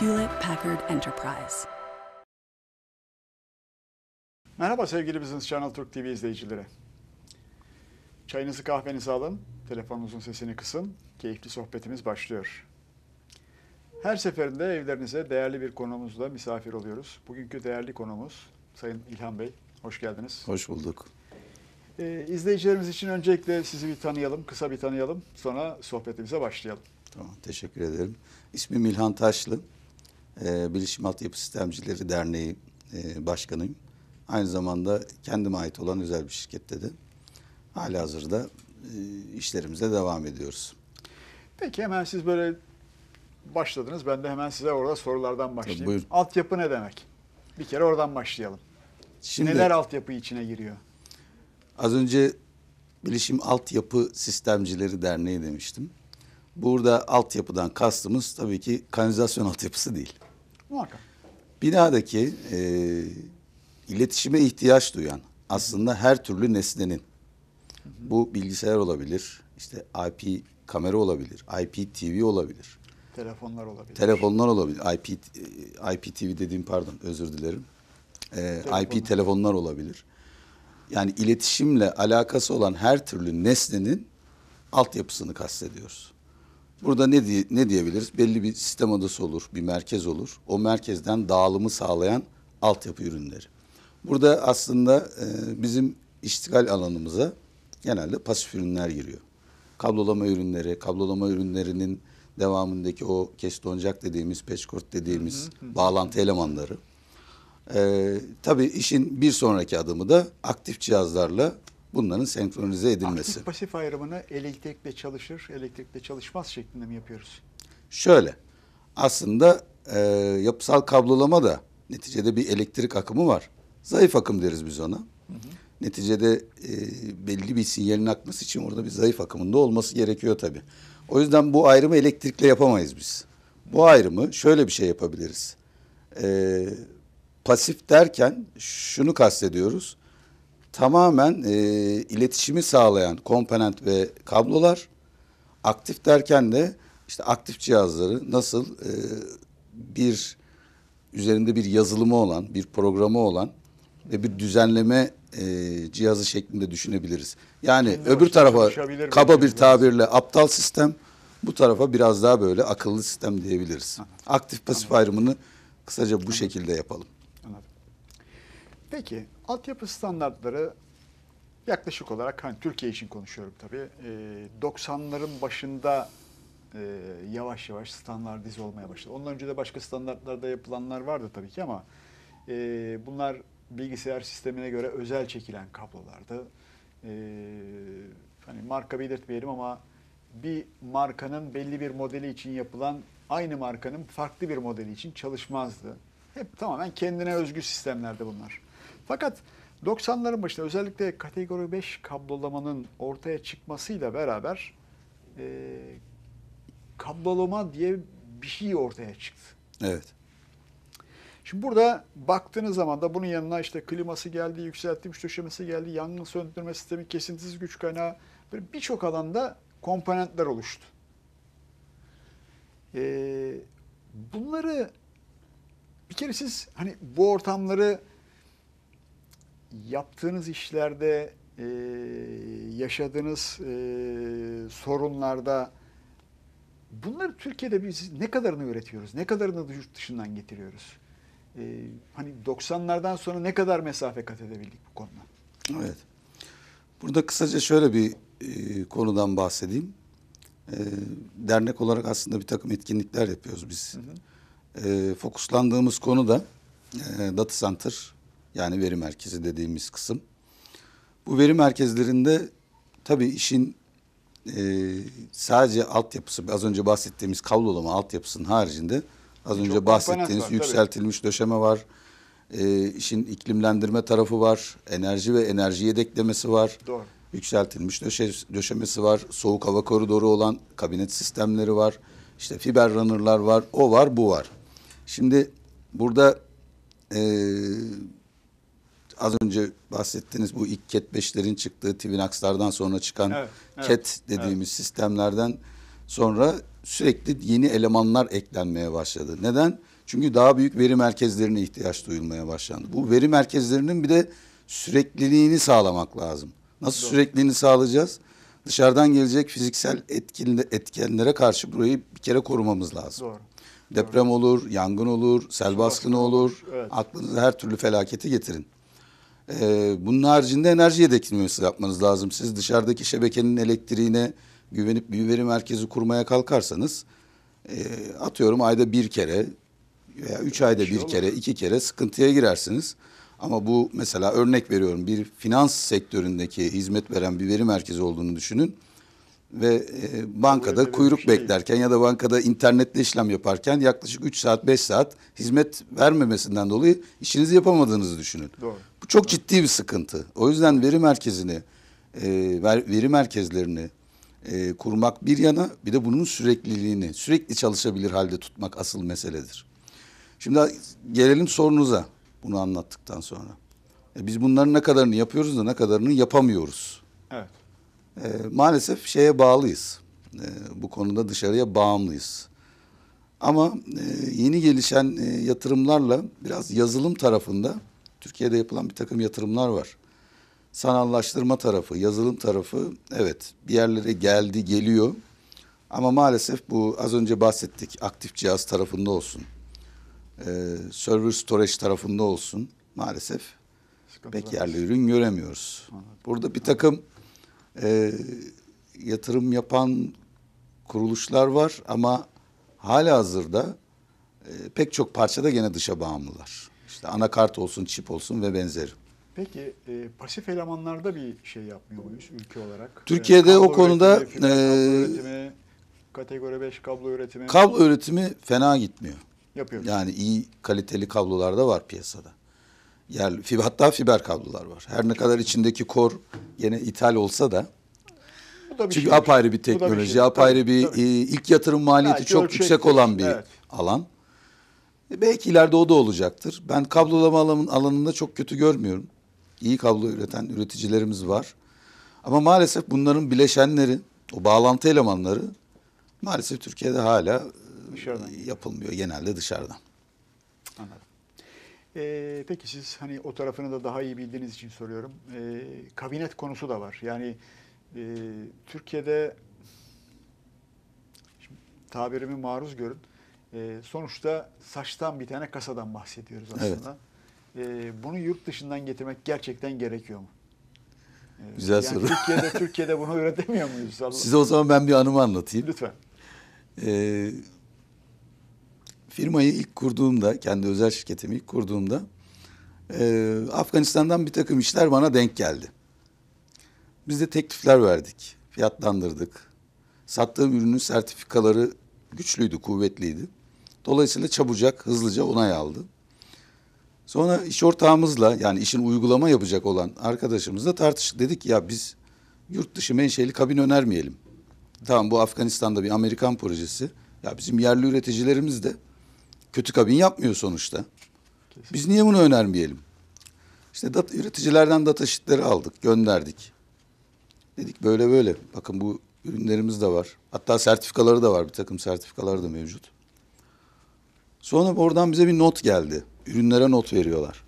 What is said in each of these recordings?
Hewlett Packard Enterprise. Merhaba sevgili Business Channel Türk TV izleyicileri. Çayınızı kahvenizi alın, telefonunuzun sesini kısın, keyifli sohbetimiz başlıyor. Her seferinde evlerinize değerli bir konuğumuzla misafir oluyoruz. Bugünkü değerli konuğumuz Sayın İlhan Bey. Hoş geldiniz. Hoş bulduk. Ee, izleyicilerimiz için öncelikle sizi bir tanıyalım, kısa bir tanıyalım. Sonra sohbetimize başlayalım. Tamam, teşekkür ederim. İsmim İlhan Taşlı e, Bilişim Altyapı Sistemcileri Derneği e, Başkanıyım. Aynı zamanda kendime ait olan özel bir şirkette de hala hazırda e, işlerimize devam ediyoruz. Peki hemen siz böyle başladınız. Ben de hemen size orada sorulardan başlayayım. Buyur. Altyapı ne demek? Bir kere oradan başlayalım. Şimdi, Neler altyapı içine giriyor? Az önce Bilişim Altyapı Sistemcileri Derneği demiştim. Burada altyapıdan kastımız tabii ki kanalizasyon altyapısı değil. Muhakkak. Binadaki e, iletişime ihtiyaç duyan aslında her türlü nesnenin bu bilgisayar olabilir, işte IP kamera olabilir, IP TV olabilir. Telefonlar olabilir. Telefonlar olabilir. IP e, TV dediğim pardon özür dilerim. Ee, telefonlar. IP telefonlar olabilir. Yani iletişimle alakası olan her türlü nesnenin altyapısını kastediyoruz. Burada ne, diye, ne diyebiliriz? Belli bir sistem adası olur, bir merkez olur. O merkezden dağılımı sağlayan altyapı ürünleri. Burada aslında e, bizim iştigal alanımıza genelde pasif ürünler giriyor. Kablolama ürünleri, kablolama ürünlerinin devamındaki o kestoncak dediğimiz, peçkort dediğimiz hı hı. bağlantı elemanları. Ee, tabii işin bir sonraki adımı da aktif cihazlarla bunların senkronize edilmesi. Aktif pasif ayrımını elektrikle çalışır, elektrikle çalışmaz şeklinde mi yapıyoruz? Şöyle, aslında e, yapısal kablolama da neticede bir elektrik akımı var. Zayıf akım deriz biz ona. Hı hı. Neticede e, belli bir sinyalin akması için orada bir zayıf akımında olması gerekiyor tabii. O yüzden bu ayrımı elektrikle yapamayız biz. Bu ayrımı şöyle bir şey yapabiliriz. E, pasif derken şunu kastediyoruz tamamen e, iletişimi sağlayan komponent ve kablolar. Aktif derken de işte aktif cihazları nasıl e, bir üzerinde bir yazılımı olan, bir programı olan ve bir düzenleme e, cihazı şeklinde düşünebiliriz. Yani Şimdi öbür tarafa kaba bir tabirle aptal sistem, bu tarafa biraz daha böyle akıllı sistem diyebiliriz. Aktif pasif ayrımını kısaca bu şekilde yapalım. Peki altyapı standartları yaklaşık olarak hani Türkiye için konuşuyorum tabii. 90'ların başında e, yavaş yavaş standartize olmaya başladı. Ondan önce de başka standartlarda yapılanlar vardı tabii ki ama bunlar bilgisayar sistemine göre özel çekilen kablolardı. E, hani marka belirtmeyelim ama bir markanın belli bir modeli için yapılan aynı markanın farklı bir modeli için çalışmazdı. Hep tamamen kendine özgü sistemlerdi bunlar. Fakat 90'ların başında özellikle kategori 5 kablolamanın ortaya çıkmasıyla beraber e, kablolama diye bir şey ortaya çıktı. Evet. Şimdi burada baktığınız zaman da bunun yanına işte kliması geldi, yükseltilmiş döşemesi geldi, yangın söndürme sistemi, kesintisiz güç kaynağı böyle birçok alanda komponentler oluştu. Ee, bunları bir kere siz hani bu ortamları yaptığınız işlerde e, yaşadığınız e, sorunlarda bunları Türkiye'de biz ne kadarını üretiyoruz? Ne kadarını da yurt dışından getiriyoruz? E, hani 90'lardan sonra ne kadar mesafe kat edebildik bu konuda? Evet. Burada kısaca şöyle bir e, konudan bahsedeyim. E, dernek olarak aslında bir takım etkinlikler yapıyoruz biz. Hı hı. E, fokuslandığımız konu da e, Data Center yani veri merkezi dediğimiz kısım. Bu veri merkezlerinde tabii işin e, sadece altyapısı, az önce bahsettiğimiz kablolama altyapısının haricinde az Çok önce bahsettiğiniz var, yükseltilmiş tabii. döşeme var. E, işin iklimlendirme tarafı var. Enerji ve enerji yedeklemesi var. Doğru. Yükseltilmiş döşe, döşemesi var. Soğuk hava koridoru olan kabinet sistemleri var. İşte fiber runner'lar var. O var, bu var. Şimdi burada e, az önce bahsettiğiniz bu ilk Cat 5'lerin çıktığı Twinax'lardan sonra çıkan evet, evet, Cat dediğimiz evet. sistemlerden sonra sürekli yeni elemanlar eklenmeye başladı. Neden? Çünkü daha büyük veri merkezlerine ihtiyaç duyulmaya başlandı. Bu veri merkezlerinin bir de sürekliliğini sağlamak lazım. Nasıl Doğru. sürekliliğini sağlayacağız? Dışarıdan gelecek fiziksel etkin, etkenlere karşı burayı bir kere korumamız lazım. Doğru. Deprem Doğru. olur, yangın olur, sel baskını olur. Evet. Aklınıza her türlü felaketi getirin. Ee, bunun haricinde enerji yedeklemesi yapmanız lazım. Siz dışarıdaki şebekenin elektriğine güvenip bir veri merkezi kurmaya kalkarsanız e, atıyorum ayda bir kere veya üç ayda şey bir, şey kere, iki kere sıkıntıya girersiniz. Ama bu mesela örnek veriyorum bir finans sektöründeki hizmet veren bir veri merkezi olduğunu düşünün ve e, bankada kuyruk şey beklerken ya da bankada internetle işlem yaparken yaklaşık 3 saat 5 saat hizmet vermemesinden dolayı işinizi yapamadığınızı düşünün. Doğru. Bu çok Doğru. ciddi bir sıkıntı. O yüzden veri merkezini e, veri merkezlerini e, kurmak bir yana bir de bunun sürekliliğini sürekli çalışabilir halde tutmak asıl meseledir. Şimdi gelelim sorunuza bunu anlattıktan sonra. E, biz bunların ne kadarını yapıyoruz da ne kadarını yapamıyoruz. Evet. E, maalesef şeye bağlıyız. E, bu konuda dışarıya bağımlıyız. Ama e, yeni gelişen e, yatırımlarla biraz yazılım tarafında Türkiye'de yapılan bir takım yatırımlar var. Sanallaştırma tarafı, yazılım tarafı evet bir yerlere geldi, geliyor. Ama maalesef bu az önce bahsettik aktif cihaz tarafında olsun. E, server storage tarafında olsun. Maalesef pek yerli ürün göremiyoruz. Burada bir takım e, yatırım yapan kuruluşlar var ama hala hazırda e, pek çok parçada gene dışa bağımlılar. İşte anakart olsun, çip olsun ve benzeri. Peki e, pasif elemanlarda bir şey yapmıyor muyuz ülke olarak? E, Türkiye'de e, o konuda üretimi, e, kablo üretimi, kategori 5 kablo üretimi. Kablo üretimi fena gitmiyor. Yapıyoruz. Yani iyi kaliteli kablolar da var piyasada yerli fiber, hatta fiber kablolar var. Her ne kadar içindeki kor yine ithal olsa da bu da bir çünkü şey. apayrı bir teknoloji, bir şey. apayrı bir tabii. E, ilk yatırım maliyeti Belki çok ölçektir. yüksek olan bir evet. alan. E, belki ileride o da olacaktır. Ben kablolama alanın, alanında çok kötü görmüyorum. İyi kablo üreten üreticilerimiz var. Ama maalesef bunların bileşenleri, o bağlantı elemanları maalesef Türkiye'de hala e, dışarıdan. yapılmıyor genelde dışarıdan. Anladım. E, peki siz hani o tarafını da daha iyi bildiğiniz için soruyorum. E, kabinet konusu da var. Yani e, Türkiye'de şimdi, tabirimi maruz görün. E, sonuçta saçtan bir tane kasadan bahsediyoruz aslında. Evet. E, bunu yurt dışından getirmek gerçekten gerekiyor mu? E, Güzel yani soru. Türkiye'de, Türkiye'de bunu üretemiyor muyuz? Size o zaman ben bir anımı anlatayım. Lütfen. Ee, firmayı ilk kurduğumda, kendi özel şirketimi ilk kurduğumda e, Afganistan'dan bir takım işler bana denk geldi. Biz de teklifler verdik, fiyatlandırdık. Sattığım ürünün sertifikaları güçlüydü, kuvvetliydi. Dolayısıyla çabucak, hızlıca onay aldı. Sonra iş ortağımızla yani işin uygulama yapacak olan arkadaşımızla tartıştık. Dedik ya biz yurt dışı menşeli kabin önermeyelim. Tamam bu Afganistan'da bir Amerikan projesi. Ya bizim yerli üreticilerimiz de Kötü kabin yapmıyor sonuçta. Biz niye bunu önermeyelim? İşte dat, üreticilerden data sheetleri aldık, gönderdik. Dedik böyle böyle. Bakın bu ürünlerimiz de var. Hatta sertifikaları da var. Bir takım sertifikalar da mevcut. Sonra oradan bize bir not geldi. Ürünlere not veriyorlar.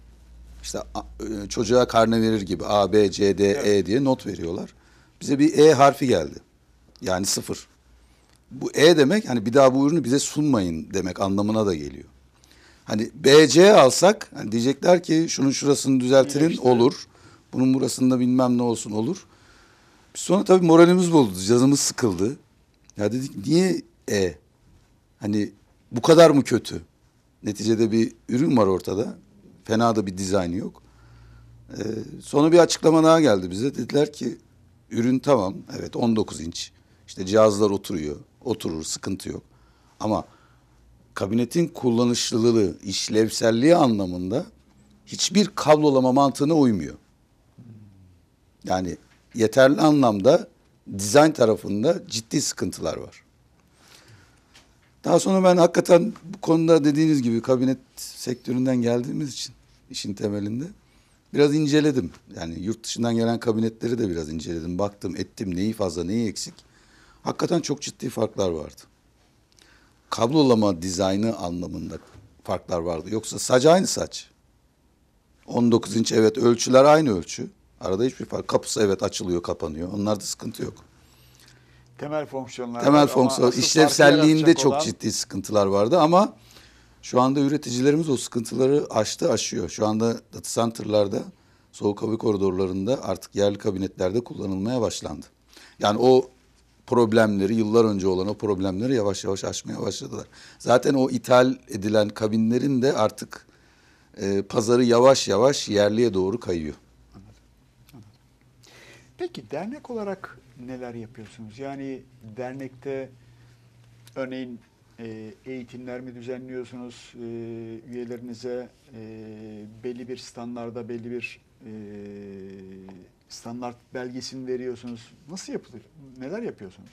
İşte e, çocuğa karne verir gibi A, B, C, D, E diye not veriyorlar. Bize bir E harfi geldi. Yani sıfır bu E demek hani bir daha bu ürünü bize sunmayın demek anlamına da geliyor. Hani BC alsak hani diyecekler ki şunun şurasını düzeltirin işte. olur. Bunun burasında bilmem ne olsun olur. Biz sonra tabii moralimiz bozuldu. Canımız sıkıldı. Ya dedik niye E? Hani bu kadar mı kötü? Neticede bir ürün var ortada. Fena da bir dizayn yok. Ee, sonra bir açıklama daha geldi bize. Dediler ki ürün tamam evet 19 inç. İşte cihazlar oturuyor oturur, sıkıntı yok. Ama kabinetin kullanışlılığı, işlevselliği anlamında hiçbir kablolama mantığına uymuyor. Yani yeterli anlamda dizayn tarafında ciddi sıkıntılar var. Daha sonra ben hakikaten bu konuda dediğiniz gibi kabinet sektöründen geldiğimiz için işin temelinde biraz inceledim. Yani yurt dışından gelen kabinetleri de biraz inceledim. Baktım ettim neyi fazla neyi eksik hakikaten çok ciddi farklar vardı. Kablolama dizaynı anlamında farklar vardı. Yoksa saç aynı saç. 19 inç evet ölçüler aynı ölçü. Arada hiçbir fark. Kapısı evet açılıyor, kapanıyor. Onlarda sıkıntı yok. Temel fonksiyonlar. Temel fonksiyon işlevselliğinde çok olan... ciddi sıkıntılar vardı ama şu anda üreticilerimiz o sıkıntıları aştı aşıyor. Şu anda data center'larda soğuk hava koridorlarında artık yerli kabinetlerde kullanılmaya başlandı. Yani o problemleri, yıllar önce olan o problemleri yavaş yavaş aşmaya başladılar. Zaten o ithal edilen kabinlerin de artık e, pazarı yavaş yavaş yerliye doğru kayıyor. Anladım. Anladım. Peki dernek olarak neler yapıyorsunuz? Yani dernekte örneğin e, eğitimler mi düzenliyorsunuz? E, üyelerinize e, belli bir standarda, belli bir e, standart belgesini veriyorsunuz. Nasıl yapılır? Neler yapıyorsunuz?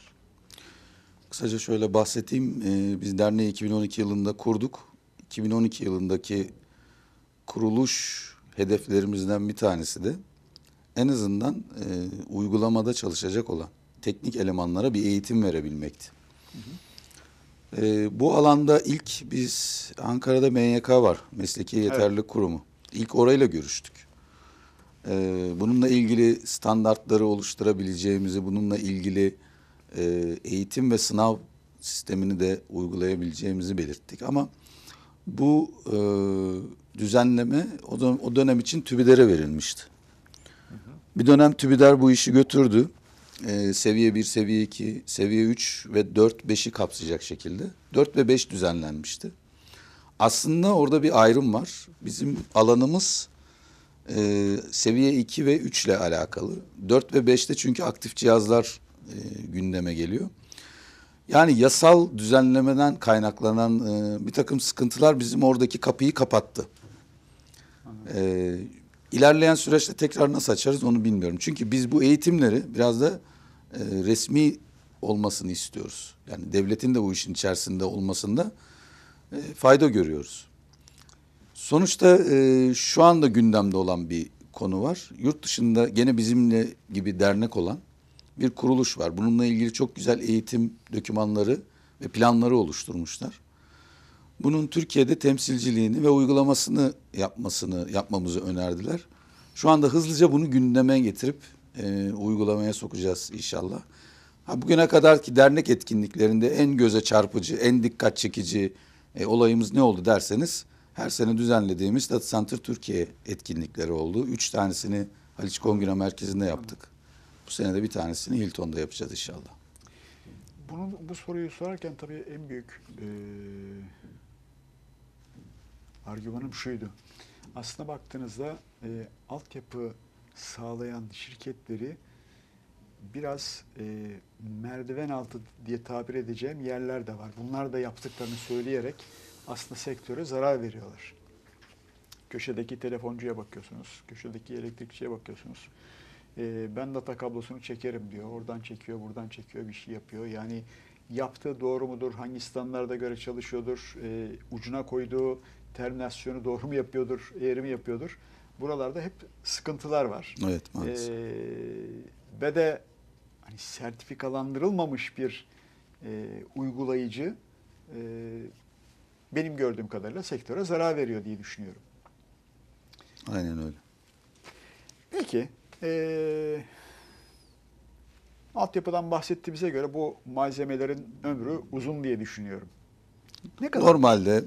Kısaca şöyle bahsedeyim. Ee, biz derneği 2012 yılında kurduk. 2012 yılındaki kuruluş hedeflerimizden bir tanesi de en azından e, uygulamada çalışacak olan teknik elemanlara bir eğitim verebilmekti. Hı hı. E, ee, bu alanda ilk biz Ankara'da MYK var, Mesleki Yeterlilik evet. Kurumu. İlk orayla görüştük e, bununla ilgili standartları oluşturabileceğimizi, bununla ilgili e, eğitim ve sınav sistemini de uygulayabileceğimizi belirttik. Ama bu e, düzenleme o, dön o dönem için TÜBİDER'e verilmişti. Bir dönem TÜBİDER bu işi götürdü. E, seviye 1, seviye 2, seviye 3 ve 4, 5'i kapsayacak şekilde. 4 ve 5 düzenlenmişti. Aslında orada bir ayrım var. Bizim alanımız e, seviye 2 ve 3 ile alakalı. 4 ve 5'te çünkü aktif cihazlar e, gündeme geliyor. Yani yasal düzenlemeden kaynaklanan e, bir takım sıkıntılar bizim oradaki kapıyı kapattı. E, ilerleyen süreçte tekrar nasıl açarız onu bilmiyorum. Çünkü biz bu eğitimleri biraz da e, resmi olmasını istiyoruz. Yani devletin de bu işin içerisinde olmasında e, fayda görüyoruz. Sonuçta e, şu anda gündemde olan bir konu var. Yurt dışında gene bizimle gibi dernek olan bir kuruluş var. Bununla ilgili çok güzel eğitim dokümanları ve planları oluşturmuşlar. Bunun Türkiye'de temsilciliğini ve uygulamasını yapmasını yapmamızı önerdiler. Şu anda hızlıca bunu gündeme getirip e, uygulamaya sokacağız inşallah. Ha, bugüne kadar ki dernek etkinliklerinde en göze çarpıcı, en dikkat çekici e, olayımız ne oldu derseniz her sene düzenlediğimiz Data Center Türkiye etkinlikleri oldu. Üç tanesini Haliç Kongre Merkezi'nde yaptık. Bu sene de bir tanesini Hilton'da yapacağız inşallah. Bunu, bu soruyu sorarken tabii en büyük e, argümanım şuydu. Aslına baktığınızda e, altyapı sağlayan şirketleri biraz e, merdiven altı diye tabir edeceğim yerler de var. Bunlar da yaptıklarını söyleyerek aslında sektöre zarar veriyorlar. Köşedeki telefoncuya bakıyorsunuz, köşedeki elektrikçiye bakıyorsunuz. Ee, ben data kablosunu çekerim diyor, oradan çekiyor, buradan çekiyor, bir şey yapıyor. Yani yaptığı doğru mudur, hangi standlarda göre çalışıyordur, e, ucuna koyduğu terminasyonu doğru mu yapıyordur, eğri mi yapıyordur. Buralarda hep sıkıntılar var. Evet maalesef. Ee, ve de hani sertifikalandırılmamış bir e, uygulayıcı e, benim gördüğüm kadarıyla sektöre zarar veriyor diye düşünüyorum. Aynen öyle. Peki, e, altyapıdan bahsettiğimize göre bu malzemelerin ömrü uzun diye düşünüyorum. Ne kadar? Normalde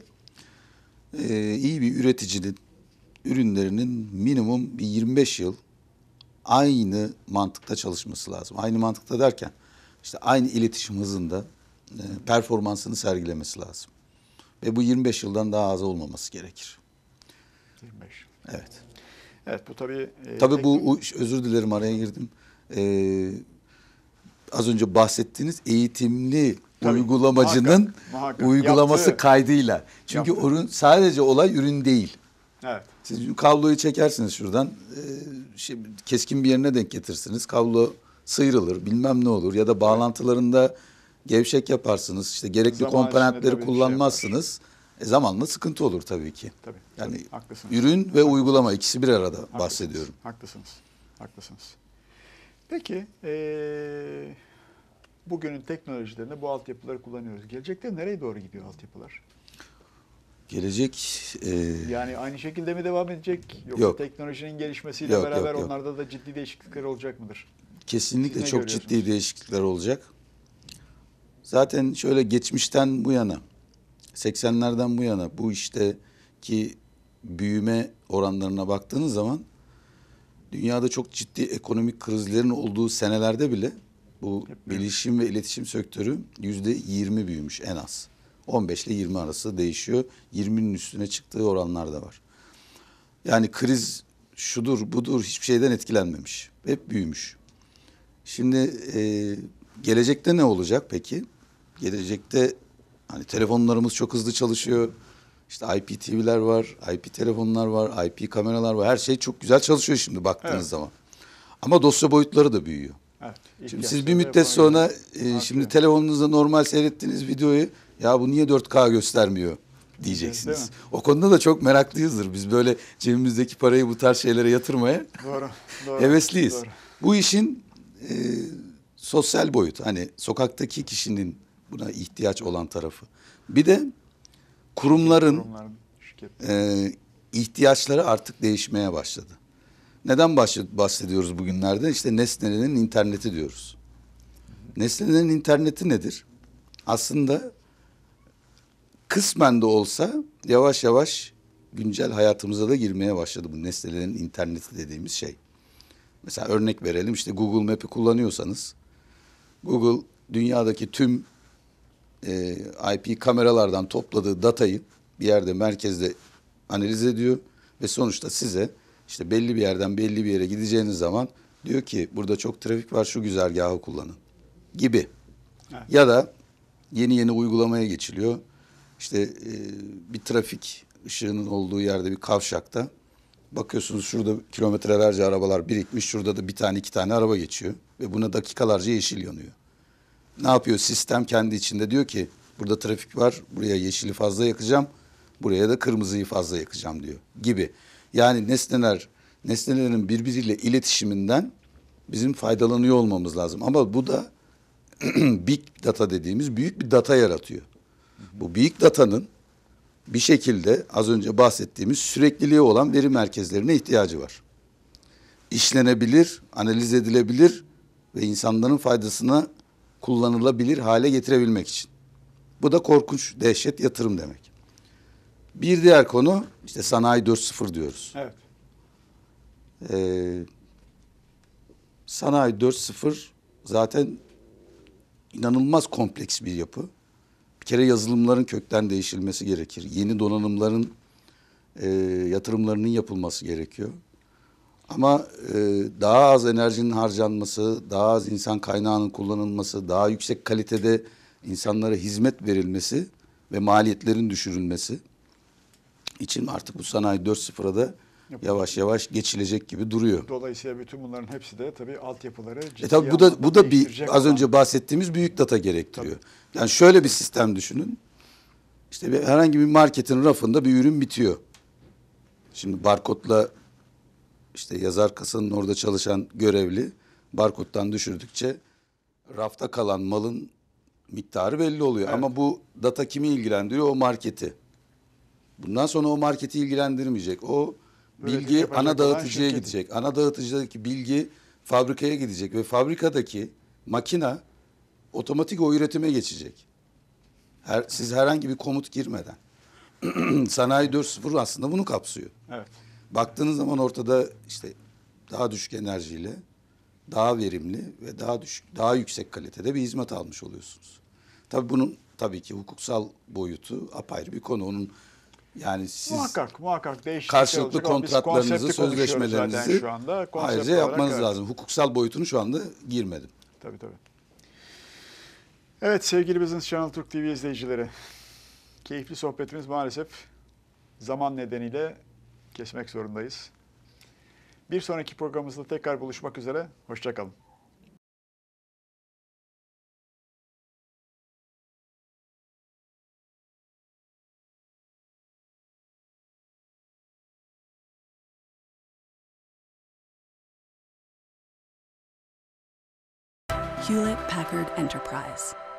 e, iyi bir üreticinin ürünlerinin minimum bir 25 yıl aynı mantıkta çalışması lazım. Aynı mantıkta derken işte aynı iletişim hızında e, performansını sergilemesi lazım. Ve bu 25 yıldan daha az olmaması gerekir. 25. Evet. Evet bu tabii... E, tabii bu özür dilerim araya girdim. Ee, az önce bahsettiğiniz eğitimli Tabii, uygulamacının muhakkak, muhakkak. uygulaması Yaptığı. kaydıyla. Çünkü Yaptığı. ürün sadece olay ürün değil. Evet. Siz kabloyu çekersiniz şuradan. E, şey, keskin bir yerine denk getirsiniz. Kablo sıyrılır, bilmem ne olur ya da bağlantılarında evet gevşek yaparsınız. İşte gerekli Zaman komponentleri şey kullanmazsınız. Şey e zamanla sıkıntı olur tabii ki. Tabii. Yani tabii, haklısınız. ürün ve haklısınız. uygulama ikisi bir arada haklısınız. bahsediyorum. Haklısınız. Haklısınız. Peki ee, bugünün teknolojilerinde bu altyapıları kullanıyoruz. Gelecekte nereye doğru gidiyor altyapılar? Gelecek e... yani aynı şekilde mi devam edecek? Yoksa yok. teknolojinin gelişmesiyle yok, beraber yok, yok. onlarda da ciddi değişiklikler olacak mıdır? Kesinlikle çok ciddi değişiklikler olacak. Zaten şöyle geçmişten bu yana 80'lerden bu yana bu işteki büyüme oranlarına baktığınız zaman dünyada çok ciddi ekonomik krizlerin olduğu senelerde bile bu Hep bilişim ve iletişim sektörü yüzde 20 büyümüş en az. 15 ile 20 arası değişiyor. 20'nin üstüne çıktığı oranlar da var. Yani kriz şudur budur hiçbir şeyden etkilenmemiş. Hep büyümüş. Şimdi e, gelecekte ne olacak peki? gelecekte hani telefonlarımız çok hızlı çalışıyor. İşte TV'ler var, IP telefonlar var, IP kameralar var. Her şey çok güzel çalışıyor şimdi baktığınız evet. zaman. Ama dosya boyutları da büyüyor. Evet, şimdi siz bir müddet sonra e, şimdi telefonunuzda normal seyrettiğiniz videoyu ya bu niye 4K göstermiyor diyeceksiniz. o konuda da çok meraklıyızdır. Biz böyle cebimizdeki parayı bu tarz şeylere yatırmaya doğru, doğru, hevesliyiz. Doğru. Bu işin e, sosyal boyut hani sokaktaki kişinin buna ihtiyaç olan tarafı. Bir de kurumların, e, ihtiyaçları artık değişmeye başladı. Neden bahsediyoruz bugünlerde? İşte nesnelerin interneti diyoruz. Nesnelerin interneti nedir? Aslında kısmen de olsa yavaş yavaş güncel hayatımıza da girmeye başladı bu nesnelerin interneti dediğimiz şey. Mesela örnek verelim işte Google Map'i kullanıyorsanız Google dünyadaki tüm e, IP kameralardan topladığı datayı bir yerde merkezde analiz ediyor ve sonuçta size işte belli bir yerden belli bir yere gideceğiniz zaman diyor ki burada çok trafik var şu güzergahı kullanın gibi. Evet. Ya da yeni yeni uygulamaya geçiliyor. İşte e, bir trafik ışığının olduğu yerde bir kavşakta bakıyorsunuz şurada kilometrelerce arabalar birikmiş. Şurada da bir tane iki tane araba geçiyor ve buna dakikalarca yeşil yanıyor ne yapıyor sistem kendi içinde diyor ki burada trafik var buraya yeşili fazla yakacağım buraya da kırmızıyı fazla yakacağım diyor gibi. Yani nesneler nesnelerin birbiriyle iletişiminden bizim faydalanıyor olmamız lazım. Ama bu da big data dediğimiz büyük bir data yaratıyor. Bu büyük datanın bir şekilde az önce bahsettiğimiz sürekliliği olan veri merkezlerine ihtiyacı var. İşlenebilir, analiz edilebilir ve insanların faydasına kullanılabilir hale getirebilmek için. Bu da korkunç, dehşet yatırım demek. Bir diğer konu işte sanayi 4.0 diyoruz. Evet. Ee, sanayi 4.0 zaten inanılmaz kompleks bir yapı. Bir kere yazılımların kökten değişilmesi gerekir. Yeni donanımların e, yatırımlarının yapılması gerekiyor. Ama e, daha az enerjinin harcanması, daha az insan kaynağının kullanılması, daha yüksek kalitede insanlara hizmet verilmesi ve maliyetlerin düşürülmesi için artık bu sanayi 4.0'a da yavaş yavaş geçilecek gibi duruyor. Dolayısıyla bütün bunların hepsi de tabii altyapıları ciddi e tabii bu da bu da bir az önce bahsettiğimiz büyük data gerektiriyor. Tabii. Yani şöyle bir sistem düşünün. İşte bir, herhangi bir marketin rafında bir ürün bitiyor. Şimdi barkodla işte yazar kasanın orada çalışan görevli barkodtan düşürdükçe rafta kalan malın miktarı belli oluyor. Evet. Ama bu data kimi ilgilendiriyor? O marketi. Bundan sonra o marketi ilgilendirmeyecek. O bilgi ana dağıtıcıya gidecek. Ana dağıtıcıdaki bilgi fabrikaya gidecek ve fabrikadaki makina otomatik o üretime geçecek. Her, siz herhangi bir komut girmeden. Sanayi 4.0 aslında bunu kapsıyor. Evet. Baktığınız zaman ortada işte daha düşük enerjiyle daha verimli ve daha düşük, daha yüksek kalitede bir hizmet almış oluyorsunuz. Tabii bunun tabii ki hukuksal boyutu apayrı bir konu. Onun yani siz muhakkak muhakkak karşılıklı olacak, kontratlarınızı, sözleşmelerinizi şu anda, ayrıca yapmanız evet. lazım. Hukuksal boyutunu şu anda girmedim. Tabii tabii. Evet sevgili Business Channel Türk TV izleyicileri, keyifli sohbetimiz maalesef zaman nedeniyle kesmek zorundayız. Bir sonraki programımızda tekrar buluşmak üzere. Hoşçakalın. Hewlett Packard Enterprise.